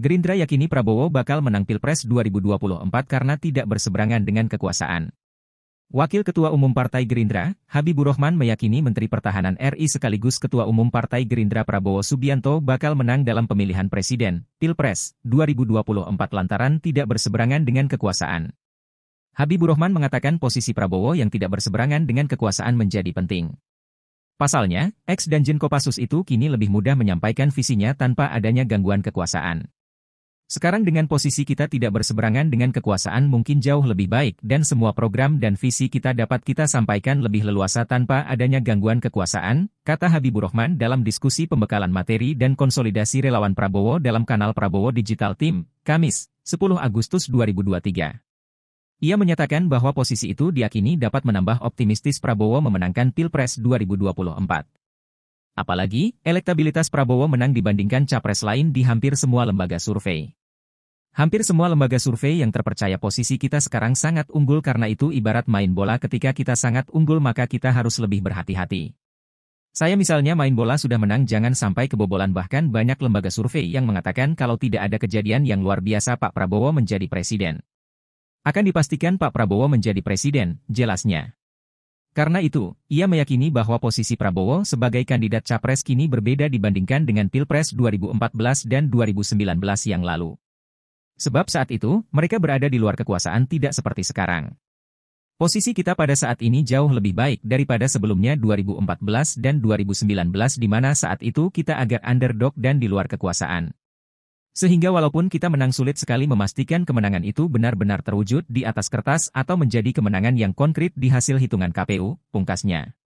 Gerindra yakini Prabowo bakal menang Pilpres 2024 karena tidak berseberangan dengan kekuasaan. Wakil Ketua Umum Partai Gerindra, Habibur Rahman meyakini Menteri Pertahanan RI sekaligus Ketua Umum Partai Gerindra Prabowo Subianto bakal menang dalam pemilihan Presiden, Pilpres, 2024 lantaran tidak berseberangan dengan kekuasaan. Habibur Rahman mengatakan posisi Prabowo yang tidak berseberangan dengan kekuasaan menjadi penting. Pasalnya, ex Danjen Kopassus itu kini lebih mudah menyampaikan visinya tanpa adanya gangguan kekuasaan. Sekarang dengan posisi kita tidak berseberangan dengan kekuasaan mungkin jauh lebih baik dan semua program dan visi kita dapat kita sampaikan lebih leluasa tanpa adanya gangguan kekuasaan, kata Habibur Rahman dalam diskusi pembekalan materi dan konsolidasi relawan Prabowo dalam kanal Prabowo Digital Team, Kamis, 10 Agustus 2023. Ia menyatakan bahwa posisi itu diakini dapat menambah optimistis Prabowo memenangkan Pilpres 2024. Apalagi, elektabilitas Prabowo menang dibandingkan capres lain di hampir semua lembaga survei. Hampir semua lembaga survei yang terpercaya posisi kita sekarang sangat unggul karena itu ibarat main bola ketika kita sangat unggul maka kita harus lebih berhati-hati. Saya misalnya main bola sudah menang jangan sampai kebobolan bahkan banyak lembaga survei yang mengatakan kalau tidak ada kejadian yang luar biasa Pak Prabowo menjadi presiden. Akan dipastikan Pak Prabowo menjadi presiden, jelasnya. Karena itu, ia meyakini bahwa posisi Prabowo sebagai kandidat capres kini berbeda dibandingkan dengan Pilpres 2014 dan 2019 yang lalu. Sebab saat itu, mereka berada di luar kekuasaan tidak seperti sekarang. Posisi kita pada saat ini jauh lebih baik daripada sebelumnya 2014 dan 2019 di mana saat itu kita agak underdog dan di luar kekuasaan. Sehingga walaupun kita menang sulit sekali memastikan kemenangan itu benar-benar terwujud di atas kertas atau menjadi kemenangan yang konkret di hasil hitungan KPU, pungkasnya.